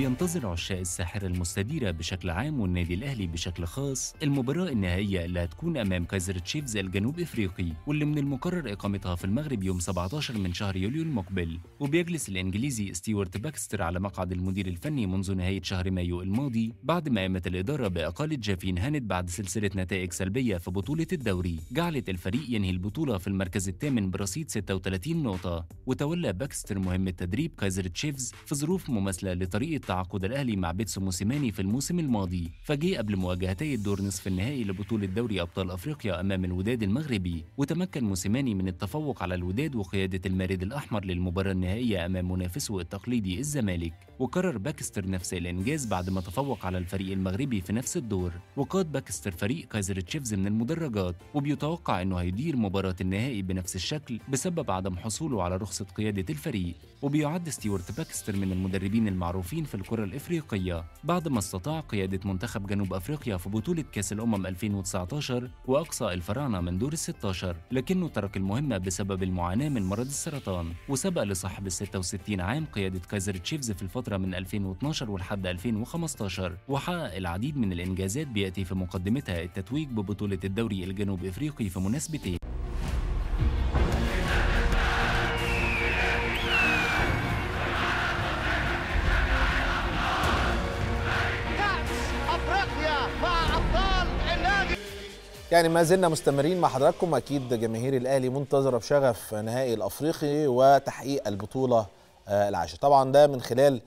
بينتظر عشاق الساحرة المستديرة بشكل عام والنادي الأهلي بشكل خاص المباراة النهائية اللي هتكون أمام كايزر تشيفز الجنوب إفريقي واللي من المقرر إقامتها في المغرب يوم 17 من شهر يوليو المقبل وبيجلس الإنجليزي ستيوارت باكستر على مقعد المدير الفني منذ نهاية شهر مايو الماضي بعد ما قامت الإدارة بإقالة جافين هانت بعد سلسلة نتائج سلبية في بطولة الدوري جعلت الفريق ينهي البطولة في المركز الثامن برصيد 36 نقطة وتولى باكستر مهمة تدريب كايزر تشيفز في ظروف مماثلة لطريقة تعاقد الأهلي مع بيتسو موسيماني في الموسم الماضي فجه قبل مواجهتي الدور نصف النهائي لبطولة دوري أبطال أفريقيا أمام الوداد المغربي وتمكن موسيماني من التفوق على الوداد وقيادة المارد الأحمر للمباراة النهائية أمام منافسه التقليدي الزمالك وكرر باكستر نفس الإنجاز بعد ما تفوق على الفريق المغربي في نفس الدور وقاد باكستر فريق كايزر تشيفز من المدرجات وبيتوقع أنه هيدير مباراة النهائي بنفس الشكل بسبب عدم حصوله على رخصة قيادة الفريق وبيعد ستيوارت باكستر من المدربين المعروفين في الكرة الإفريقية بعد ما استطاع قيادة منتخب جنوب أفريقيا في بطولة كأس الأمم 2019 وأقصى الفراعنة من دور ال 16 لكنه ترك المهمة بسبب المعاناة من مرض السرطان وسبق لصاحب ال 66 عام قيادة كايزر تشيفز في الفترة من 2012 ولحد 2015 وحقق العديد من الإنجازات بيأتي في مقدمتها التتويج ببطولة الدوري الجنوب أفريقي في مناسبتين يعني ما زلنا مستمرين مع حضراتكم اكيد جماهير الاهلي منتظره بشغف نهائي الافريقي وتحقيق البطوله آه، العاشره طبعا ده من خلال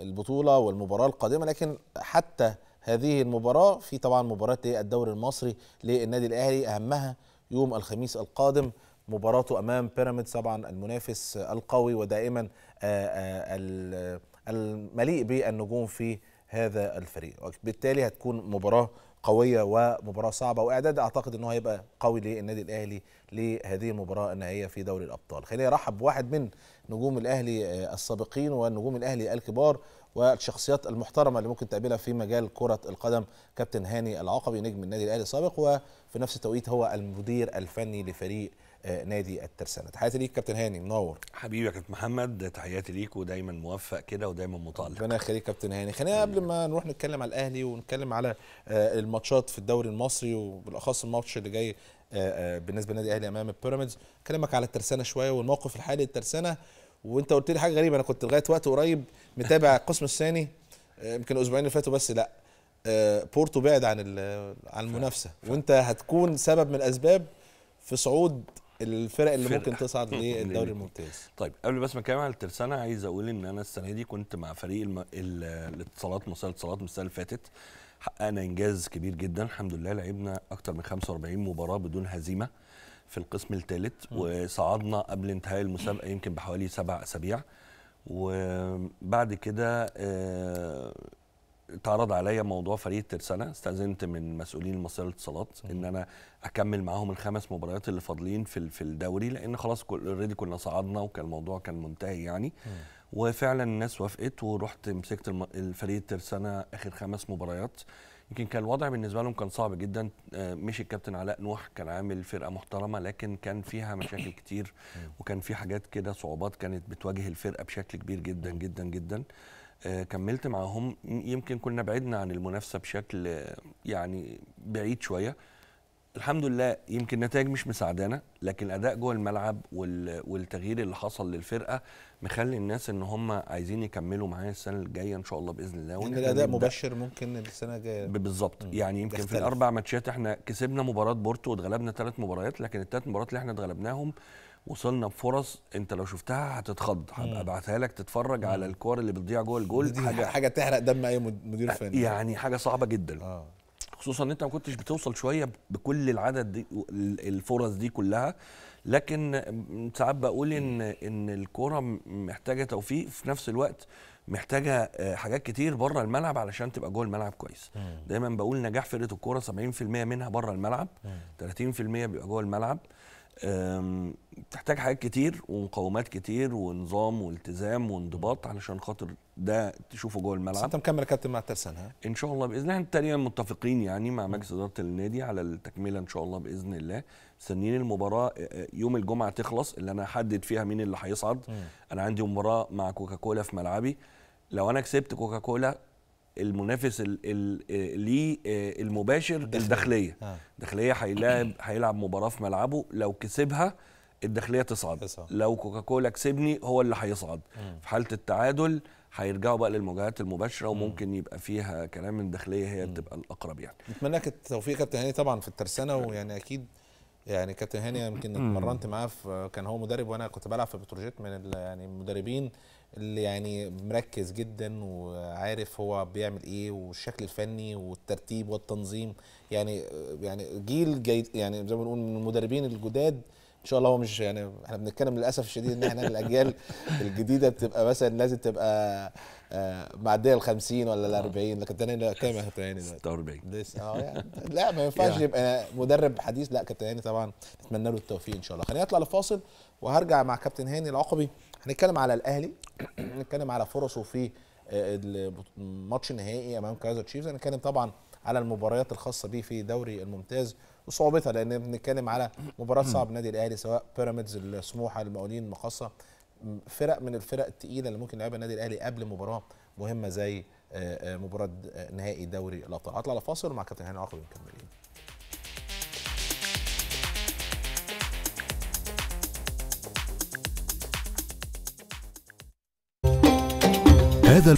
البطوله والمباراه القادمه لكن حتى هذه المباراه في طبعا مباراه الدوري المصري للنادي الاهلي اهمها يوم الخميس القادم مباراته امام بيراميدز طبعا المنافس القوي ودائما آه، آه، المليء بالنجوم في هذا الفريق وبالتالي هتكون مباراه قويه ومباراه صعبه واعداد اعتقد ان هو هيبقى قوي للنادي الاهلي لهذه المباراه النهائيه في دوري الابطال خليني ارحب بواحد من نجوم الاهلي آه، السابقين ونجوم الاهلي الكبار والشخصيات المحترمه اللي ممكن تقابلها في مجال كره القدم كابتن هاني العقبي نجم النادي الاهلي السابق وفي نفس التوقيت هو المدير الفني لفريق نادي الترسانه تحياتي ليك كابتن هاني منور حبيبي يا كابتن محمد تحياتي ليك ودايما موفق كده ودايما مطالب ربنا يخليك كابتن هاني خلينا قبل ما نروح نتكلم على الاهلي ونتكلم على آه، الماتشات في الدوري المصري وبالاخص الماتش اللي جاي آه، آه، بالنسبه للنادي الاهلي امام البيراميدز اكلمك على الترسانه شويه والموقف الحالي للترسانه وانت قلت لي حاجه غريبه انا كنت لغايه وقت قريب متابع القسم الثاني يمكن الاسبوعين اللي فاتوا بس لا بورتو بعد عن عن المنافسه وانت هتكون سبب من الاسباب في صعود الفرق اللي ممكن تصعد للدوري الممتاز طيب قبل بس ما اكمل على الترسانه عايز اقول ان انا السنه دي كنت مع فريق الم... الاتصالات مصر الاتصالات من السنه اللي فاتت حققنا انجاز كبير جدا الحمد لله لعبنا اكثر من 45 مباراه بدون هزيمه في القسم الثالث وصعدنا قبل انتهاء المسابقه يمكن بحوالي سبع اسابيع وبعد كده آه اتعرض عليا موضوع فريق الترسانه استاذنت من مسؤولين مصر الاتصالات ان انا اكمل معاهم الخمس مباريات اللي فاضلين في في الدوري لان خلاص اوريدي كنا صعدنا وكان الموضوع كان منتهي يعني وفعلا الناس وافقت ورحت مسكت الفريق الترسانه اخر خمس مباريات يمكن كان الوضع بالنسبه لهم كان صعب جدا آه، مش الكابتن علاء نوح كان عامل فرقه محترمه لكن كان فيها مشاكل كتير وكان في حاجات كده صعوبات كانت بتواجه الفرقه بشكل كبير جدا جدا جدا آه، كملت معاهم يمكن كنا بعدنا عن المنافسه بشكل آه، يعني بعيد شويه الحمد لله يمكن نتائج مش مساعدانا لكن الاداء جوه الملعب والتغيير اللي حصل للفرقه مخلي الناس ان هم عايزين يكملوا معايا السنه الجايه ان شاء الله باذن الله يعني الاداء مبشر ممكن السنه الجايه بالظبط يعني يمكن في الاربع ماتشات احنا كسبنا مباراه بورتو واتغلبنا ثلاث مباريات لكن الثلاث مباريات اللي احنا اتغلبناهم وصلنا بفرص انت لو شفتها هتتخض هبقى ابعتها لك تتفرج مم. على الكور اللي بتضيع جوه الجول دي حاجه حاجه تحرق دم اي مدير فني يعني حاجه صعبه جدا آه. خصوصا ان انت ما كنتش بتوصل شويه بكل العدد دي الفرص دي كلها لكن ساعات بقول ان ان الكوره محتاجه توفيق في نفس الوقت محتاجه آه، حاجات كتير بره الملعب علشان تبقى جوه الملعب كويس دايما بقول نجاح فرقه الكوره 70% منها بره الملعب 30% بيبقى جوه الملعب بتحتاج حاجات كتير ومقومات كتير ونظام والتزام وانضباط علشان خاطر ده تشوفه جوه الملعب بس انت مكمل يا كابتن مع ترسان ها ان شاء الله باذن الله احنا تقريبا متفقين يعني مع مجلس اداره النادي على التكمله ان شاء الله باذن الله مستنيين المباراه آه، آه، يوم الجمعه تخلص اللي انا احدد فيها مين اللي هيصعد انا عندي مباراه مع كوكاكولا في ملعبي لو انا كسبت كوكاكولا المنافس آه، ليه آه، المباشر الداخليه الداخليه هيلاعب هيلعب مباراه في ملعبه لو كسبها الداخليه تصعد لو كوكاكولا كسبني هو اللي هيصعد في حاله التعادل هيرجعوا بقى للمواجهات المباشره وممكن يبقى فيها كلام الداخليه هي تبقى الاقرب يعني نتمنى لك التوفيق يا كابتن هاني طبعا في الترسانه ويعني اكيد يعني كابتن هاني يمكن اتمرنت معاه كان هو مدرب وانا كنت بلعب في بتروجيت من يعني المدربين اللي يعني مركز جدا وعارف هو بيعمل ايه والشكل الفني والترتيب والتنظيم يعني يعني جيل جيد يعني زي ما بنقول من المدربين الجداد ان شاء الله هو مش يعني احنا بنتكلم للاسف الشديد ان احنا الاجيال الجديده بتبقى مثلا لازم تبقى آه، معديه ال 50 ولا ال 40 آه. لكن تاني كام يا كابتن هاني دلوقتي؟ 46 لسه اه يعني لا ما ينفعش يبقى مدرب حديث لا كابتن هاني طبعا نتمنى له التوفيق ان شاء الله خلينا نطلع لفاصل وهرجع مع كابتن هاني العقبي هنتكلم على الاهلي هنتكلم على فرصه في آه، الماتش النهائي امام كايزر تشيفز هنتكلم طبعا على المباريات الخاصه بيه في دوري الممتاز وصعوبتها لان بنتكلم على مباراه صعب النادي الاهلي سواء بيراميدز السموحه المقاولين مقصه فرق من الفرق الثقيله اللي ممكن يلعبها النادي الاهلي قبل مباراه مهمه زي آه، آه، مباراه آه، نهائي دوري الابطال اطلع لفاصل مع كابتن هاني عقل مكملين هذا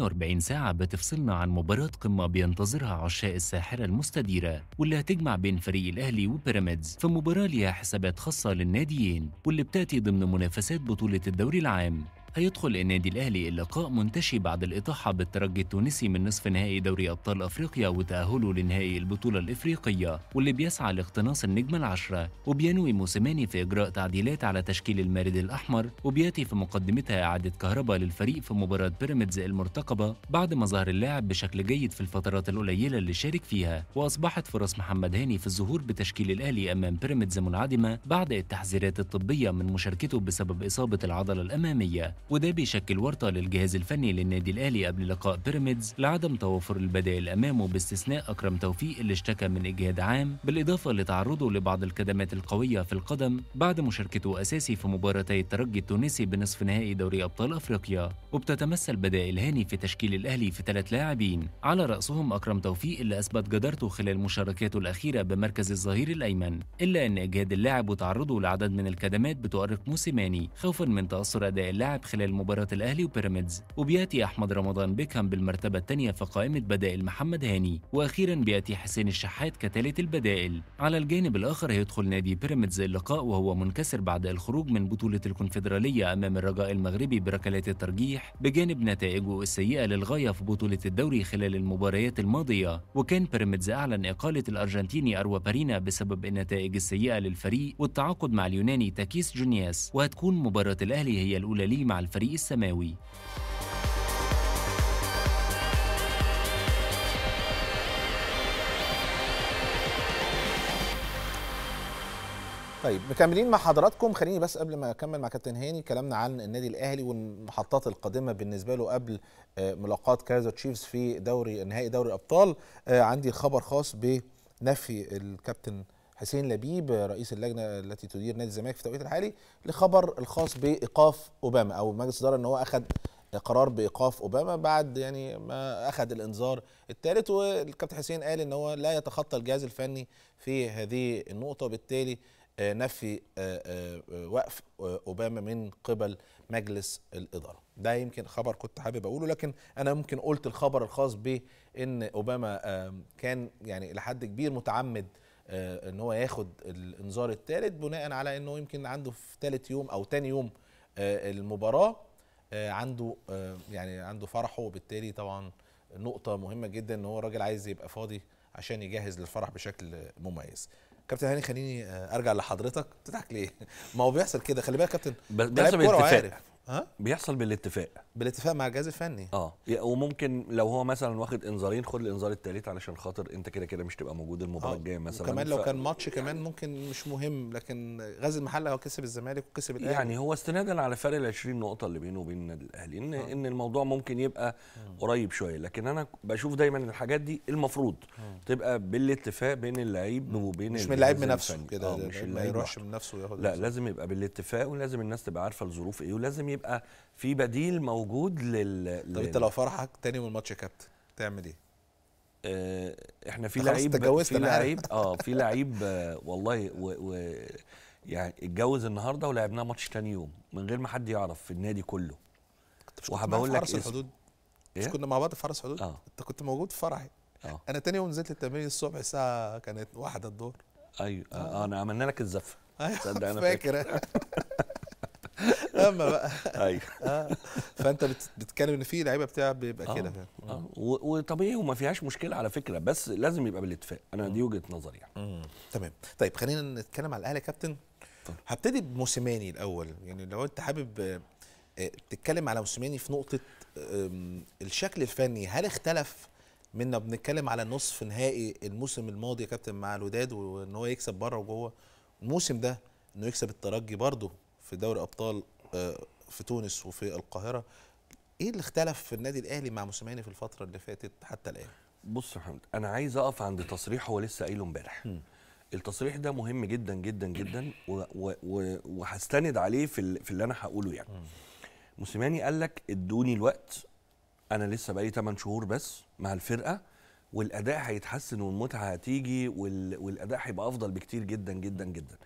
48 ساعة بتفصلنا عن مباراة قمة بينتظرها عشاء الساحرة المستديرة واللي هتجمع بين فريق الأهلي وبيراميدز فمباراة ليها حسابات خاصة للناديين واللي بتأتي ضمن منافسات بطولة الدوري العام هيدخل النادي الأهلي اللقاء منتشي بعد الإطاحة بالترجي التونسي من نصف نهائي دوري أبطال أفريقيا وتأهله لنهائي البطولة الإفريقية واللي بيسعى لاقتناص النجمة العشرة وبينوي موسيماني في إجراء تعديلات على تشكيل المارد الأحمر وبياتي في مقدمتها إعادة كهرباء للفريق في مباراة بيراميدز المرتقبة بعد ما ظهر اللاعب بشكل جيد في الفترات القليلة اللي شارك فيها وأصبحت فرص محمد هاني في الظهور بتشكيل الأهلي أمام بيراميدز منعدمة بعد التحذيرات الطبية من مشاركته بسبب إصابة العضلة الأمامية وده بيشكل ورطة للجهاز الفني للنادي الأهلي قبل لقاء بيراميدز لعدم توافر البدائل أمامه باستثناء أكرم توفيق اللي اشتكى من إجهاد عام بالإضافة لتعرضه لبعض الكدمات القوية في القدم بعد مشاركته أساسي في مباراتي الترجي التونسي بنصف نهائي دوري أبطال أفريقيا وبتتمثل بدائل هاني في تشكيل الأهلي في ثلاث لاعبين على رأسهم أكرم توفيق اللي أثبت جدارته خلال مشاركاته الأخيرة بمركز الظهير الأيمن إلا أن إجهاد اللاعب وتعرضه لعدد من الكدمات بتؤرق موسيماني خوفا من تأثر أداء اللاعب خلال مباراة الأهلي وبيراميدز وبيأتي أحمد رمضان بيكهام بالمرتبة الثانية في قائمة بدائل محمد هاني وأخيرا بيأتي حسين الشحات كثالث البدائل على الجانب الآخر هيدخل نادي بيراميدز اللقاء وهو منكسر بعد الخروج من بطولة الكونفدرالية أمام الرجاء المغربي بركلات الترجيح بجانب نتائجه السيئة للغاية في بطولة الدوري خلال المباريات الماضية وكان بيراميدز أعلن إقالة الأرجنتيني أروا بارينا بسبب النتائج السيئة للفريق والتعاقد مع اليوناني تاكيس جونياس وهتكون مباراة الأهلي هي الأولى ليه مع الفريق السماوي طيب مكملين مع حضراتكم خليني بس قبل ما اكمل مع كابتن هاني كلامنا عن النادي الاهلي والمحطات القادمه بالنسبه له قبل آه، ملاقاه كايزر تشيفز في دوري نهائي دوري الابطال آه، عندي خبر خاص بنفي الكابتن حسين لبيب رئيس اللجنه التي تدير نادي الزمالك في التوقيت الحالي لخبر الخاص بايقاف اوباما او مجلس الاداره ان هو اخذ قرار بايقاف اوباما بعد يعني ما اخذ الانذار الثالث والكابتن حسين قال ان هو لا يتخطى الجهاز الفني في هذه النقطه وبالتالي آه، نفي آه، آه، وقف اوباما من قبل مجلس الاداره ده يمكن خبر كنت حابب اقوله لكن انا ممكن قلت الخبر الخاص بان اوباما كان يعني لحد كبير متعمد آه، ان هو ياخد الانذار الثالث بناء على انه يمكن عنده في ثالث يوم او ثاني يوم آه، المباراه آه، عنده يعني عنده فرحه وبالتالي طبعا نقطه مهمه جدا ان هو الراجل عايز يبقى فاضي عشان يجهز للفرح بشكل مميز كابتن هاني خليني ارجع لحضرتك بتضحك ليه ما هو بيحصل كده خلي بالك كابتن بيحصل بالاتفاق ها بيحصل بالاتفاق بالاتفاق مع الجهاز الفني اه وممكن لو هو مثلا واخد انذارين خد الانذار الثالث علشان خاطر انت كده كده مش تبقى موجود المباراه آه. الجايه مثلا كمان لو كان ماتش كمان ممكن مش مهم لكن غزل المحله هو كسب الزمالك وكسب الاهلي يعني هو استنادا على فرق ال 20 نقطه اللي بينه وبين النادي الاهلي ان آه. ان الموضوع ممكن يبقى آه. قريب شويه لكن انا بشوف دايما الحاجات دي المفروض آه. تبقى بالاتفاق بين اللعيب وبين مش من اللعيب نفسه كده آه، مش اللعيب يروحش من نفسه وياخد لا لازم يبقى بالاتفاق ولازم الناس تبقى عارفه الظروف ايه ولازم يبقى في بديل موجود لل طب انت لو فرحك تاني يوم الماتش يا كابتن تعمل ايه؟ اه احنا في لعيب في لعيب اه في لعيب آه والله و... و... يعني اتجوز النهارده ولعبناه ماتش تاني يوم من غير ما حد يعرف في النادي كله وهبقول لك اسم إيه؟ الحدود مش إيه؟ كنا مع بعض في حرس حدود آه. انت كنت موجود في فرحي آه. انا تاني يوم نزلت التمرين الصبح الساعه كانت واحدة الظهر ايوه آه. آه. انا عملنا لك الزفه أيوة. صدق انا فاكر اما بقى ايوه آه. فانت بتتكلم ان في لعيبه بتاع بيبقى آه. كده اه وطبيعي وما فيهاش مشكله على فكره بس لازم يبقى بالاتفاق انا دي وجهه نظري يعني تمام طيب خلينا نتكلم على الاهلي كابتن هبتدي بموسيماني الاول يعني لو انت حابب آه، تتكلم على موسيماني في نقطه الشكل الفني هل اختلف منا بنتكلم على نصف نهائي الموسم الماضي يا كابتن مع الوداد وان هو يكسب بره وجوه الموسم ده انه يكسب الترجي برضه في دوري ابطال آه، في تونس وفي القاهره ايه اللي اختلف في النادي الاهلي مع موسيماني في الفتره اللي فاتت حتى الان بص يا محمد انا عايز اقف عند تصريح هو لسه قايله امبارح التصريح ده مهم جدا جدا جدا وهستند عليه في, في اللي انا هقوله يعني موسيماني قال لك ادوني الوقت انا لسه بقالي 8 شهور بس مع الفرقه والاداء هيتحسن والمتعه هتيجي والاداء هيبقى افضل بكتير جدا جدا جدا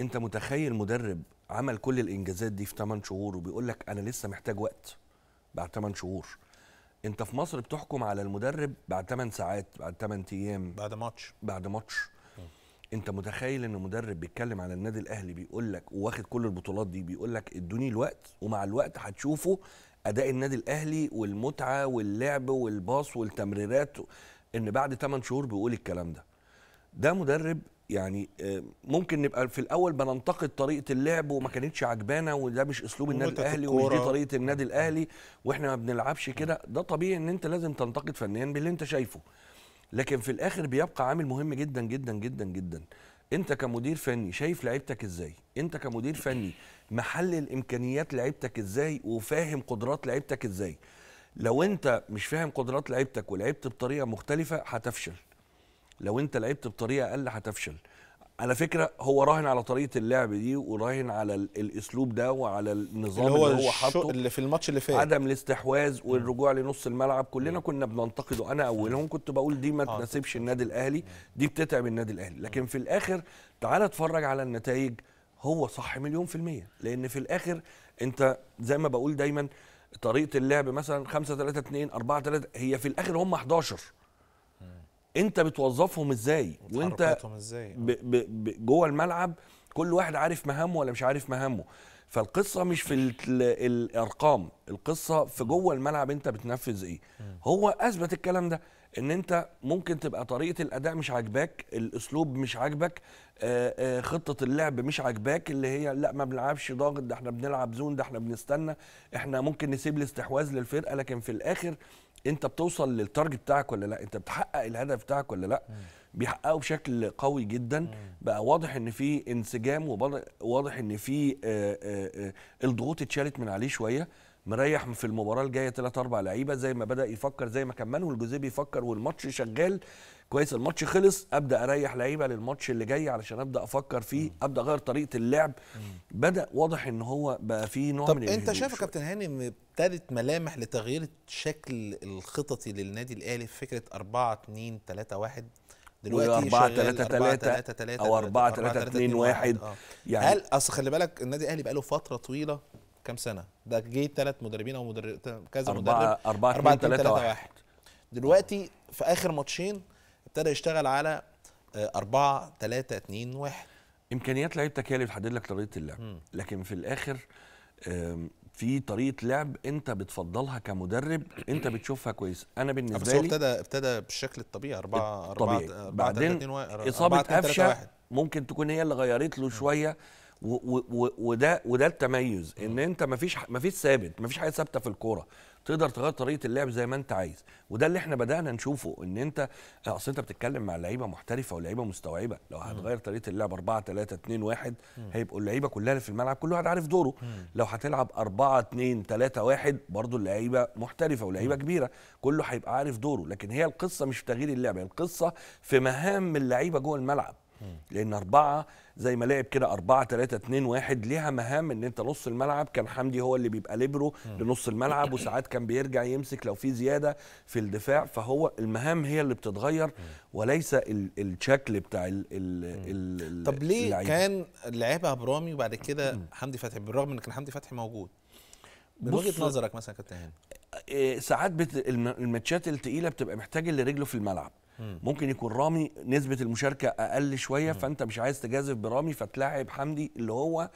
انت متخيل مدرب عمل كل الانجازات دي في 8 شهور وبيقول لك انا لسه محتاج وقت بعد 8 شهور انت في مصر بتحكم على المدرب بعد 8 ساعات بعد 8 ايام بعد ماتش بعد ماتش انت متخيل ان مدرب بيتكلم على النادي الاهلي بيقول لك واخد كل البطولات دي بيقول لك ادوني الوقت ومع الوقت هتشوفوا اداء النادي الاهلي والمتعه واللعب والباص والتمريرات ان بعد 8 شهور بيقول الكلام ده ده مدرب يعني آه، ممكن نبقى في الاول بننتقد طريقه اللعب وما كانتش عجبانا وده مش اسلوب النادي الاهلي ومش دي طريقه النادي آه. الاهلي واحنا ما بنلعبش كده ده طبيعي ان انت لازم تنتقد فنيا باللي انت شايفه لكن في الاخر بيبقى عامل مهم جدا جدا جدا جدا انت كمدير فني شايف لعيبتك ازاي انت كمدير فني محلل امكانيات لعيبتك ازاي وفاهم قدرات لعيبتك ازاي لو انت مش فاهم قدرات لعيبتك ولعبت بطريقه مختلفه هتفشل لو انت لعبت بطريقه اقل هتفشل على فكره هو راهن على طريقه اللعب دي وراهن على الاسلوب ده وعلى النظام اللي هو, اللي هو حاطه اللي في الماتش اللي فات عدم الاستحواذ والرجوع لنص الملعب كلنا كنا بننتقده انا اولهم كنت بقول دي ما آه. تناسبش النادي الاهلي دي بتتعب النادي الاهلي لكن في الاخر تعال اتفرج على النتائج هو صح مليون في المية لأن في الآخر أنت زي ما بقول دايما طريقة اللعب مثلا 5 3 2 4 3 هي في الآخر هم 11 انت بتوظفهم ازاي وانت ازاي جوه الملعب كل واحد عارف مهامه ولا مش عارف مهامه فالقصه مش في الارقام القصه في جوه الملعب انت بتنفذ ايه هو اثبت الكلام ده ان انت ممكن تبقى طريقه الاداء مش عاجباك الاسلوب مش عاجبك آه، آه، خطه اللعب مش عاجباك اللي هي لا ما بنلعبش ضاغط ده احنا بنلعب زون ده احنا بنستنى احنا ممكن نسيب الاستحواذ للفرقه لكن في الاخر انت بتوصل للتارجت بتاعك ولا لا انت بتحقق الهدف بتاعك ولا لا بيحققه بشكل قوي جدا بقى واضح ان في انسجام وواضح ان في آه، آه، آه، الضغوط اتشالت من عليه شويه مريح في المباراه الجايه ثلاث اربع لعيبه زي ما بدا يفكر زي ما كان مانويل جوزيه بيفكر والماتش شغال كويس الماتش خلص ابدا اريح لعيبه للماتش اللي جاي علشان ابدا افكر فيه ابدا اغير طريقه اللعب بدا واضح ان هو بقى فيه نوع طب من انت شايف يا كابتن هاني ابتدت ملامح لتغيير شكل الخططي للنادي الاهلي في فكره 4 2 3 1 دلوقتي 4 3 3 3 او 4 3 2 1 يعني هل اصل خلي بالك النادي الاهلي بقى له فتره طويله كام سنه ده جه ثلاث مدربين او مدرب كذا مدرب 4 4 2 3 1 دلوقتي في اخر ماتشين ابتدى يشتغل على 4 3 2 1 امكانيات لعيبتك هي اللي بتحدد لك طريقه اللعب لكن في الاخر في طريقه لعب انت بتفضلها كمدرب انت بتشوفها كويس انا آه، بالنسبه لي هو ابتدى ابتدى بالشكل الطبيعي 4 4 1 اصابه قفشه ممكن تكون هي اللي غيرت له شويه وده وده التميز ان انت مفيش مفيش ثابت مفيش حاجه ثابته في الكوره تقدر تغير طريقه اللعب زي ما انت عايز وده اللي احنا بدانا نشوفه ان انت اصل انت بتتكلم مع لعيبه محترفه ولعيبه مستوعبه لو هتغير طريقه اللعب 4 3 2 1 هيبقوا اللعيبه كلها اللي في الملعب كل واحد عارف دوره لو هتلعب 4 2 3 1 برضه اللعيبه محترفه ولعيبه كبيره كله هيبقى عارف دوره لكن هي القصه مش في تغيير اللعب القصه في مهام اللعيبه جوه الملعب لان اربعه زي ما لعب كده 4 3 2 1 ليها مهام ان انت نص الملعب كان حمدي هو اللي بيبقى ليبرو لنص الملعب وساعات كان بيرجع يمسك لو في زياده في الدفاع فهو المهام هي اللي بتتغير وليس الشكل بتاع ال ال طب ليه اللعبة. كان لعبها برامي وبعد كده حمدي فتحي بالرغم ان كان حمدي فتحي موجود من وجهه نظرك مثلا كابتن هاني آه، ساعات بت... الماتشات الثقيله بتبقى محتاج اللي رجله في الملعب ممكن يكون رامي نسبه المشاركه اقل شويه فانت مش عايز تجازف برامي فتلاعب حمدي اللي هو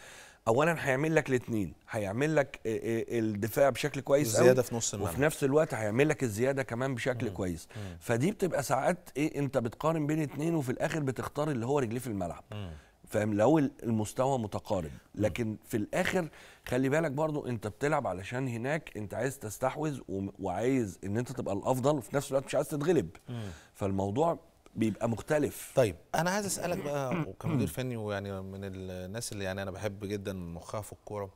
اولا هيعمل لك الاثنين هيعمل لك الدفاع بشكل كويس الزياده في نص الملعب وفي نفس الوقت هيعمل لك الزياده كمان بشكل مم. كويس مم. فدي بتبقى ساعات ايه انت بتقارن بين اثنين وفي الاخر بتختار اللي هو رجليه في الملعب مم. فاهم لو المستوى متقارب لكن في الاخر خلي بالك برضو انت بتلعب علشان هناك انت عايز تستحوذ وعايز ان انت تبقى الافضل وفي نفس الوقت مش عايز تتغلب فالموضوع بيبقى مختلف طيب انا عايز اسالك بقى وكمدير فني ويعني من الناس اللي يعني انا بحب جدا مخها في الكوره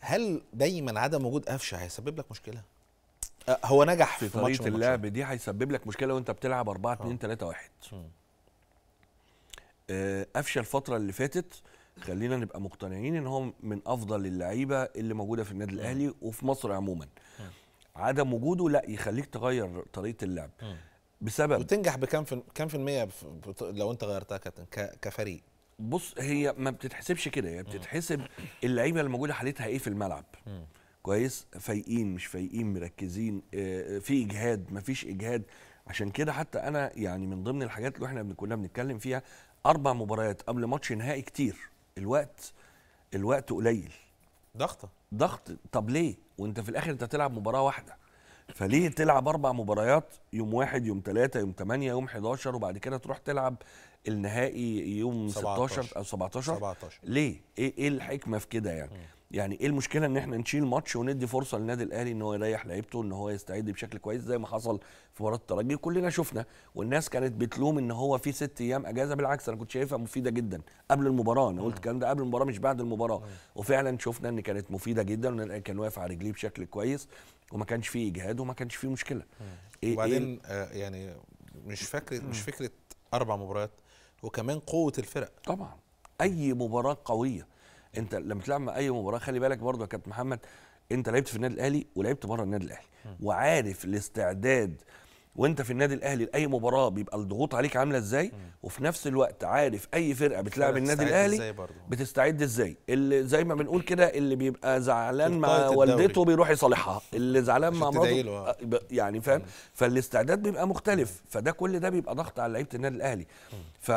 هل دايما عدم وجود قفشه هيسبب لك مشكله هو نجح في, في طريقه اللعب دي هيسبب لك مشكله وانت بتلعب 4 2 3 1 آه، قفشه الفتره اللي فاتت خلينا نبقى مقتنعين ان هو من افضل اللعيبه اللي موجوده في النادي الاهلي وفي مصر عموما عدم وجوده لا يخليك تغير طريقه اللعب بسبب وتنجح بكام في كام في المية لو انت غيرتها كابتن كفريق بص هي ما بتتحسبش كده هي بتتحسب اللعيبه اللي موجوده حالتها ايه في الملعب كويس فايقين مش فايقين مركزين آه، آه، في اجهاد ما فيش اجهاد عشان كده حتى انا يعني من ضمن الحاجات اللي احنا كنا بنتكلم فيها اربع مباريات قبل ماتش نهائي كتير الوقت الوقت قليل ضغطه ضغط طب ليه وانت في الاخر انت هتلعب مباراه واحده فليه تلعب اربع مباريات يوم واحد يوم ثلاثه يوم ثمانيه يوم 11 وبعد كده تروح تلعب النهائي يوم 16 او 17 17 ليه ايه ايه الحكمه في كده يعني م. يعني ايه المشكله ان احنا نشيل ماتش وندي فرصه للنادي الاهلي ان هو يريح لعيبته ان هو يستعد بشكل كويس زي ما حصل في مباراه الترجي كلنا شفنا والناس كانت بتلوم ان هو في ست ايام اجازه بالعكس انا كنت شايفها مفيده جدا قبل المباراه انا قلت الكلام ده قبل المباراه مش بعد المباراه وفعلا شفنا ان كانت مفيده جدا وان كان واقف على رجليه بشكل كويس وما كانش فيه اجهاد وما كانش فيه مشكله إيه،, إيه وبعدين آه يعني مش فاكر مش فكره اربع مباريات وكمان قوه الفرق طبعا اي مباراه قويه انت لما تلعب مع اي مباراه خلي بالك برضه يا كابتن محمد انت لعبت في النادي الاهلي ولعبت بره النادي الاهلي وعارف الاستعداد وانت في النادي الاهلي لاي مباراه بيبقى الضغوط عليك عامله ازاي وفي نفس الوقت عارف اي فرقه بتلعب النادي الاهلي بتستعد ازاي اللي زي ما بنقول كده اللي بيبقى زعلان مع والدته بيروح يصالحها اللي زعلان مع مراته آه. آه، يعني فاهم فالاستعداد بيبقى مختلف فده كل ده بيبقى ضغط على لعيبه النادي الاهلي ف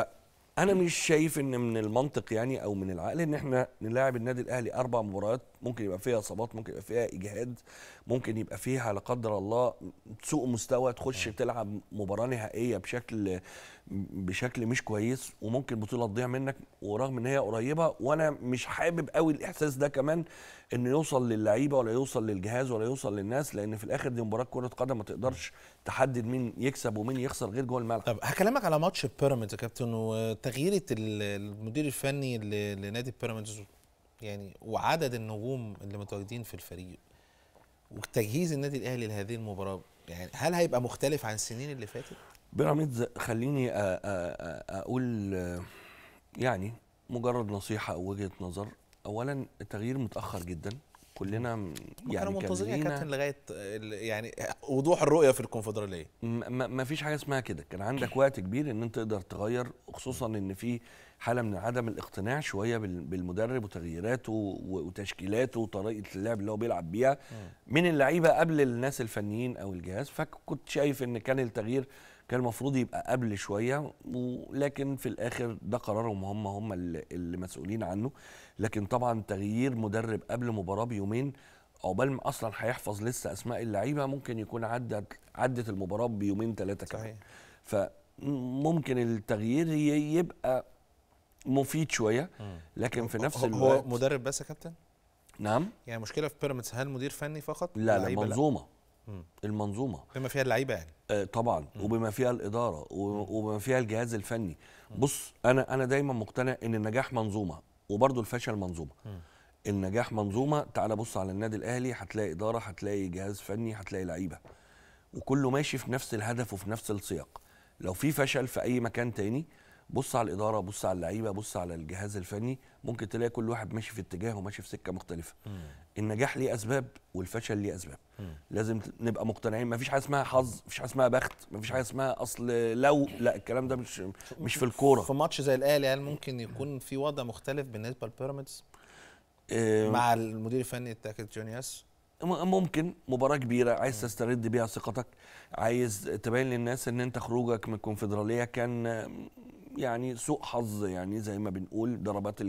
انا مش شايف ان من المنطق يعني او من العقل ان احنا نلاعب النادي الاهلي اربع مباريات ممكن يبقى فيها اصابات ممكن يبقى فيها اجهاد ممكن يبقى فيها لا قدر الله سوء مستوى تخش آه. تلعب مباراه نهائيه بشكل بشكل مش كويس وممكن بطوله تضيع منك ورغم ان هي قريبه وانا مش حابب قوي الاحساس ده كمان انه يوصل للعيبه ولا يوصل للجهاز ولا يوصل للناس لان في الاخر دي مباراه كره قدم ما تقدرش آه. تحدد مين يكسب ومين يخسر غير جوه الملعب طب هكلمك على ماتش بيراميدز يا كابتن وتغييره المدير الفني لنادي بيراميدز يعني وعدد النجوم اللي متواجدين في الفريق وتجهيز النادي الاهلي لهذه المباراه يعني هل هيبقى مختلف عن السنين اللي فاتت؟ بيراميدز خليني اقول يعني مجرد نصيحه او وجهه نظر اولا التغيير متاخر جدا كلنا يعني كنا منتظرين يا كابتن لغايه يعني وضوح الرؤيه في الكونفدراليه ما فيش حاجه اسمها كده كان عندك وقت كبير ان انت تقدر تغير خصوصا ان في حاله من عدم الاقتناع شويه بالمدرب وتغييراته وتشكيلاته وطريقه اللعب اللي هو بيلعب بيها من اللعيبه قبل الناس الفنيين او الجهاز فكنت شايف ان كان التغيير كان المفروض يبقى قبل شويه ولكن في الاخر ده قرارهم هم هم اللي مسؤولين عنه لكن طبعا تغيير مدرب قبل مباراه بيومين عقبال ما اصلا هيحفظ لسه اسماء اللعيبه ممكن يكون عدت عدت المباراه بيومين ثلاثه كمان فممكن التغيير يبقى مفيد شويه لكن في نفس الوقت هو مدرب بس يا كابتن نعم يعني مشكله في بيراميدز هل مدير فني فقط لا لا منظومه لا. المنظومه بما فيها اللعيبه يعني آه طبعا م. وبما فيها الاداره وبما فيها الجهاز الفني م. بص انا انا دايما مقتنع ان النجاح منظومه وبرضه الفشل منظومه م. النجاح منظومه تعال بص على النادي الاهلي هتلاقي اداره هتلاقي جهاز فني هتلاقي لعيبه وكله ماشي في نفس الهدف وفي نفس السياق لو في فشل في اي مكان تاني بص على الاداره بص على اللعيبه بص على الجهاز الفني ممكن تلاقي كل واحد ماشي في اتجاه وماشي في سكه مختلفه مم. النجاح ليه اسباب والفشل ليه اسباب مم. لازم نبقى مقتنعين مفيش حاجه اسمها حظ مفيش حاجه اسمها بخت مفيش حاجه اسمها اصل لو لا الكلام ده مش مش في الكوره في ماتش زي الاهلي يعني ممكن يكون في وضع مختلف بالنسبه لبيراميدز مع المدير الفني التاكيد جونياس ممكن مباراة كبيرة عايز تسترد بيها ثقتك عايز تبين للناس ان انت خروجك من الكونفدرالية كان يعني سوء حظ يعني زي ما بنقول ضربات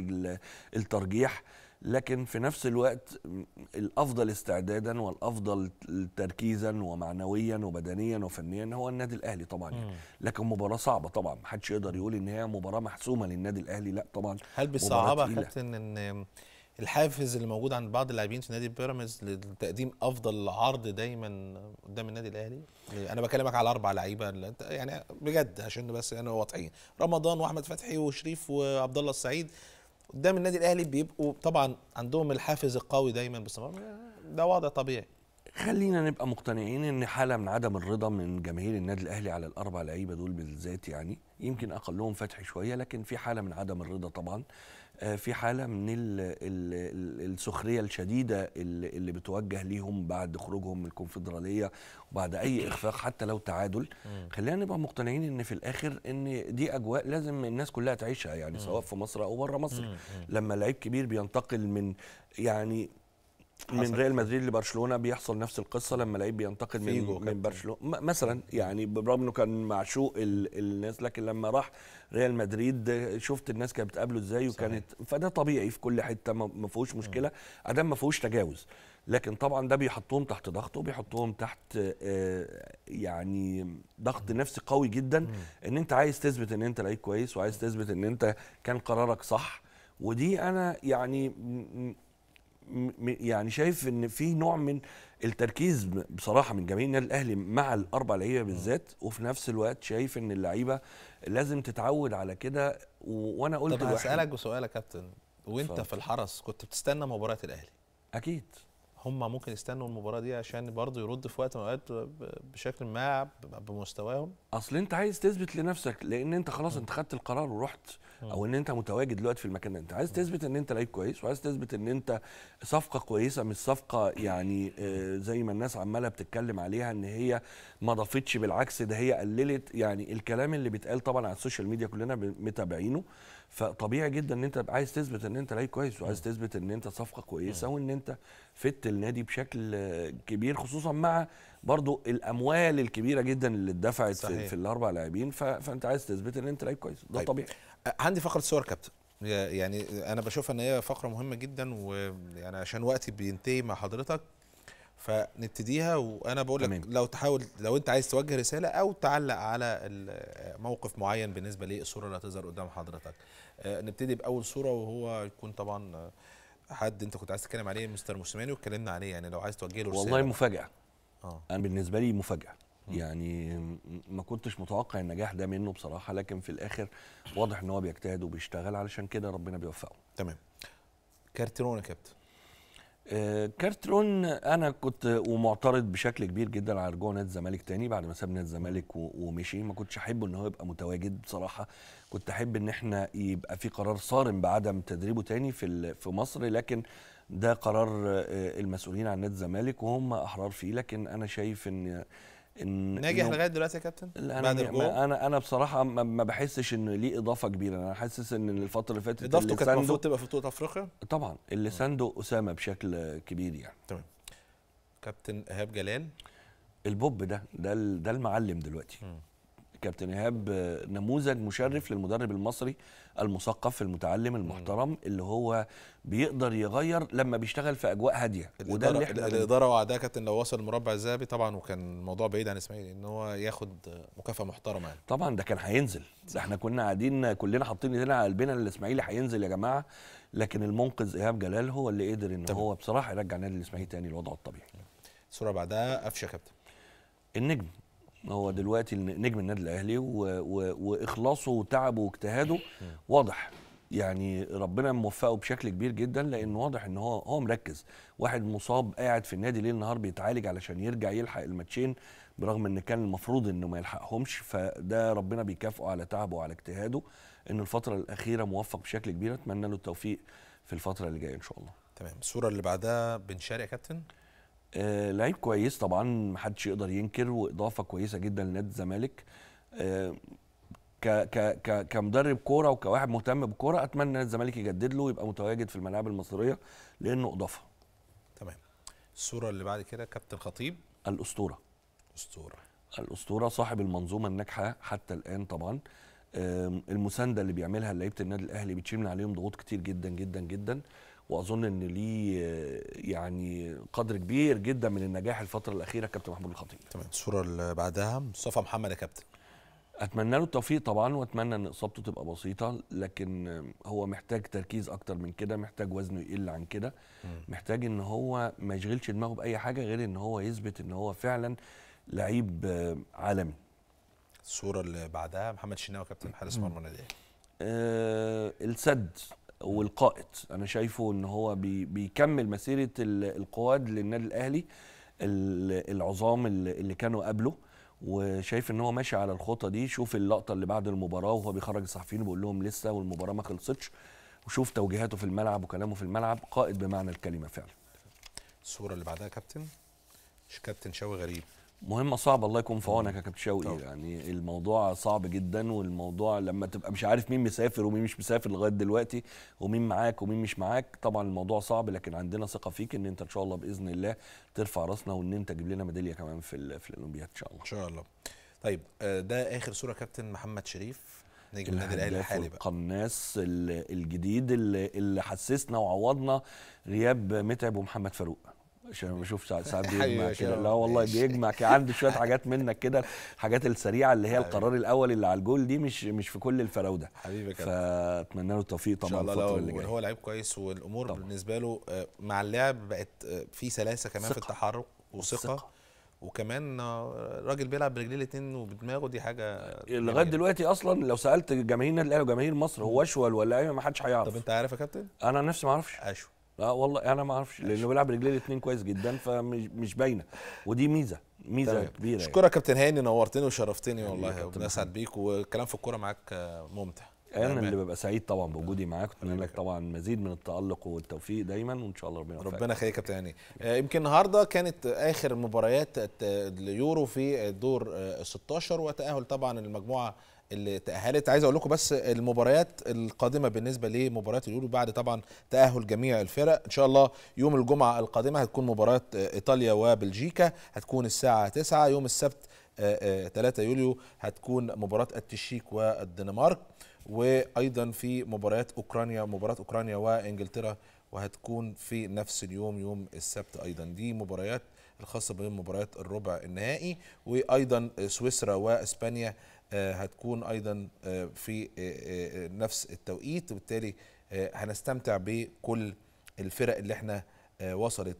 الترجيح لكن في نفس الوقت الافضل استعدادا والافضل تركيزا ومعنويا وبدنيا وفنيا هو النادي الاهلي طبعا يعني لكن مباراه صعبه طبعا محدش يقدر يقول ان هي مباراه محسومه للنادي الاهلي لا طبعا هل حتى كابتن ان الحافز اللي موجود عند بعض اللاعبين في نادي بيراميدز لتقديم افضل عرض دايما قدام النادي الاهلي انا بكلمك على اربع لعيبه يعني بجد عشان بس انا يعني واضحين رمضان واحمد فتحي وشريف وعبد الله السعيد قدام النادي الاهلي بيبقوا طبعا عندهم الحافز القوي دايما باستمرار ده وضع طبيعي خلينا نبقى مقتنعين ان حاله من عدم الرضا من جماهير النادي الاهلي على الاربع لعيبه دول بالذات يعني يمكن اقلهم فتحي شويه لكن في حاله من عدم الرضا طبعا آه، في حاله من الـ الـ السخريه الشديده اللي بتوجه ليهم بعد خروجهم من الكونفدراليه وبعد اي اخفاق حتى لو تعادل خلينا نبقى مقتنعين ان في الاخر ان دي اجواء لازم الناس كلها تعيشها يعني سواء في مصر او بره مصر لما لعيب كبير بينتقل من يعني من ريال مدريد لبرشلونه بيحصل نفس القصه لما لعيب بينتقل من من برشلونه مثلا يعني برغم انه كان معشوق الناس لكن لما راح ريال مدريد شفت الناس كانت بتقابله ازاي وكانت فده طبيعي في كل حته ما فيهوش مشكله ادام ما فيهوش تجاوز لكن طبعا ده بيحطهم تحت ضغط وبيحطهم تحت آه، يعني ضغط نفسي قوي جدا ان انت عايز تثبت ان انت لعيب كويس وعايز تثبت ان انت كان قرارك صح ودي انا يعني يعني شايف ان في نوع من التركيز بصراحه من جماهير النادي الاهلي مع الاربع لعيبه بالذات وفي نفس الوقت شايف ان اللعيبه لازم تتعود على كده وانا قلت طب هسالك وسؤال يا كابتن وانت ف... في الحرس كنت بتستنى مباراه الاهلي اكيد هم ممكن يستنوا المباراه دي عشان برضه يرد في وقت من الاوقات بشكل ما بمستواهم اصل انت عايز تثبت لنفسك لان انت خلاص انت خدت القرار ورحت آه. او ان انت متواجد دلوقتي في المكان ده انت عايز تثبت ان انت لعيب كويس وعايز تثبت ان انت صفقه كويسه مش صفقه يعني آه، زي ما الناس عماله بتتكلم عليها ان هي ما ضافتش بالعكس ده هي قللت يعني الكلام اللي بيتقال طبعا على السوشيال ميديا كلنا متابعينه فطبيعي جدا ان انت عايز تثبت ان انت لعيب كويس وعايز تثبت ان انت صفقه كويسه وان انت فت النادي بشكل كبير خصوصا مع برضو الاموال الكبيره جدا اللي اتدفعت في الاربع لاعبين فانت عايز تثبت ان انت لعيب كويس ده طيب. طبيعي عندي فقره صور كابتن يعني انا بشوف ان هي فقره مهمه جدا ويعني عشان وقتي بينتهي مع حضرتك فنبتديها وانا بقول لك لو تحاول لو انت عايز توجه رساله او تعلق على موقف معين بالنسبه للصوره اللي هتظهر قدام حضرتك آه، نبتدي باول صوره وهو يكون طبعا آه، حد انت كنت عايز تتكلم عليه مستر موسيماني واتكلمنا عليه يعني لو عايز توجه له رساله والله مفاجاه اه انا بالنسبه لي مفاجاه يعني ما كنتش متوقع النجاح ده منه بصراحه لكن في الاخر واضح ان هو بيجتهد وبيشتغل علشان كده ربنا بيوفقه تمام كارترون يا كابتن آه، كارترون انا كنت ومعترض بشكل كبير جدا على رجوع نادي الزمالك تاني بعد ما ساب نادي الزمالك ومشي ما كنتش احب ان هو يبقى متواجد بصراحه كنت احب ان احنا يبقى في قرار صارم بعدم تدريبه تاني في في مصر لكن ده قرار آه، المسؤولين عن نادي الزمالك وهم احرار فيه لكن انا شايف ان ان ناجح لغايه دلوقتي يا كابتن لا بعد الجول انا انا بصراحه ما بحسش ان ليه اضافه كبيره انا حاسس ان الفتره اللي فاتت اضافته كانت المفروض تبقى في بطوله افريقيا طبعا اللي ساندو اسامه بشكل كبير يعني تمام كابتن ايهاب جلال البوب ده ده ده المعلم دلوقتي م. كابتن ايهاب نموذج مشرف للمدرب المصري المثقف المتعلم المحترم اللي هو بيقدر يغير لما بيشتغل في اجواء هاديه وده اللي احنا الاداره وعدها كابتن لو وصل المربع الذهبي طبعا وكان الموضوع بعيد عن اسماعيل ان هو ياخد مكافاه محترمه يعني. طبعا ده كان هينزل ده احنا كنا قاعدين كلنا حاطين ايدينا على قلبنا الاسماعيلي هينزل يا جماعه لكن المنقذ ايهاب جلال هو اللي قدر ان طبعا. هو بصراحه يرجع نادي الاسماعيلي تاني لوضعه الطبيعي. الصوره بعدها قفشه كابتن النجم هو دلوقتي نجم النادي الاهلي واخلاصه وتعبه واجتهاده واضح يعني ربنا موفقه بشكل كبير جدا لان واضح ان هو هو مركز واحد مصاب قاعد في النادي ليل نهار بيتعالج علشان يرجع يلحق الماتشين برغم ان كان المفروض انه ما يلحقهمش فده ربنا بيكافئه على تعبه وعلى اجتهاده ان الفتره الاخيره موفق بشكل كبير اتمنى له التوفيق في الفتره اللي جايه ان شاء الله تمام الصوره اللي بعدها بن يا كابتن آه، لعيب كويس طبعا محدش يقدر ينكر واضافه كويسه جدا لنادي الزمالك آه، ك ك ك كمدرب كوره وكواحد مهتم بالكوره اتمنى نادي الزمالك يجدد له ويبقى متواجد في الملاعب المصريه لانه اضافه تمام الصوره اللي بعد كده كابتن خطيب الاسطوره الاسطوره الاسطوره صاحب المنظومه الناجحه حتى الان طبعا المسانده اللي بيعملها لعيبه النادي الاهلي بتشيل من عليهم ضغوط كتير جدا جدا جدا واظن ان ليه يعني قدر كبير جدا من النجاح الفتره الاخيره كابتن محمود الخطيب تمام الصوره اللي بعدها مصطفى محمد يا كابتن اتمنى له التوفيق طبعا واتمنى ان اصابته تبقى بسيطه لكن هو محتاج تركيز اكتر من كده محتاج وزنه يقل عن كده محتاج ان هو ما يشغلش دماغه باي حاجه غير ان هو يثبت ان هو فعلا لعيب عالمي الصوره اللي بعدها محمد شناوي كابتن حارس مرمى النادي إيه؟ آه السد والقائد انا شايفه ان هو بي بيكمل مسيره القواد للنادي الاهلي العظام اللي كانوا قبله وشايف ان هو ماشي على الخطه دي شوف اللقطه اللي بعد المباراه وهو بيخرج الصحفيين وبيقول لهم لسه والمباراه ما خلصتش وشوف توجيهاته في الملعب وكلامه في الملعب قائد بمعنى الكلمه فعلا الصوره اللي بعدها كابتن مش كابتن شوي غريب مهمه صعبه الله يكون في عونك يا كابتن شوقي يعني الموضوع صعب جدا والموضوع لما تبقى مش عارف مين مسافر ومين مش مسافر لغايه دلوقتي ومين معاك ومين مش معاك طبعا الموضوع صعب لكن عندنا ثقه فيك ان انت ان شاء الله باذن الله ترفع راسنا وان انت تجيب لنا ميداليه كمان في في الاولمبياد ان شاء الله ان شاء الله طيب آه، ده اخر صوره كابتن محمد شريف نجم النادي الاهلي الحالي بقى القناص الجديد اللي, اللي حسسنا وعوضنا غياب متعب ومحمد فاروق عشان بشوف ساعات ساعات بيجمع كده لا والله بيجمع كده عنده شويه حاجات منك كده الحاجات السريعه اللي هي القرار الاول اللي على الجول دي مش مش في كل الفراوده حبيبي كده فاتمنى له التوفيق طبعا ان شاء الله الفتره اللي جايه هو لعيب كويس والامور طبعا. بالنسبه له آه، مع اللعب بقت آه، في سلاسه كمان ثقة. في التحرك وثقه ثقة. وكمان آه، راجل بيلعب برجليه الاثنين وبدماغه دي حاجه لغايه دلوقتي اصلا لو سالت جماهير النادي الاهلي وجماهير مصر هو اشول ولا ايه ما حدش هيعرف طب انت عارف يا كابتن؟ انا نفسي ما اعرفش اشول لا والله انا ما اعرفش لانه بيلعب رجليه الاثنين كويس جدا فمش باينه ودي ميزه ميزه طيب. كبيره اشكرك يعني. كابتن هاني نورتني وشرفتني والله وبنسعد بيك والكلام في الكوره معاك ممتع انا اللي ببقى سعيد طبعا بوجودي معاك واتمنى لك طبعا مزيد من التالق والتوفيق دايما وان شاء الله ربنا يوفقك ربنا يخليك يا كابتن هاني آه، يمكن النهارده كانت اخر مباريات اليورو في دور 16 آه، وتاهل طبعا المجموعه اللي تأهلت عايز أقول لكم بس المباريات القادمة بالنسبة لمباريات اليورو بعد طبعا تأهل جميع الفرق إن شاء الله يوم الجمعة القادمة هتكون مباراة آه، إيطاليا وبلجيكا هتكون الساعة 9 يوم السبت 3 آه، آه، يوليو هتكون مباراة التشيك والدنمارك وأيضا في مباريات أوكرانيا مباراة أوكرانيا وإنجلترا وهتكون في نفس اليوم يوم السبت ايضا دي مباريات الخاصه بين مباريات الربع النهائي وايضا سويسرا واسبانيا آه، هتكون ايضا آه، في آه، نفس التوقيت وبالتالي هنستمتع بكل الفرق اللي احنا وصلت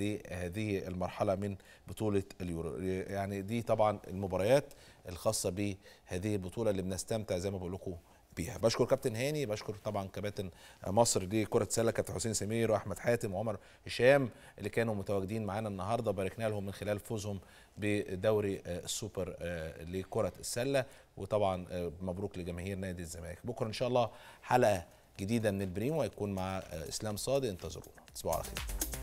لهذه المرحله من بطوله اليورو يعني دي طبعا المباريات الخاصه بهذه البطوله اللي بنستمتع زي ما بقول لكم بيها بشكر كابتن هاني بشكر طبعا كباتن مصر لكره سله كابتن حسين سمير واحمد حاتم وعمر هشام اللي كانوا متواجدين معانا النهارده باركنا لهم من خلال فوزهم بدوري السوبر آه، آه، لكره السله وطبعا آه، مبروك لجماهير نادي الزمالك بكره ان شاء الله حلقه جديده من البريم ويكون مع اسلام صادق انتظرونا تصبحوا على خير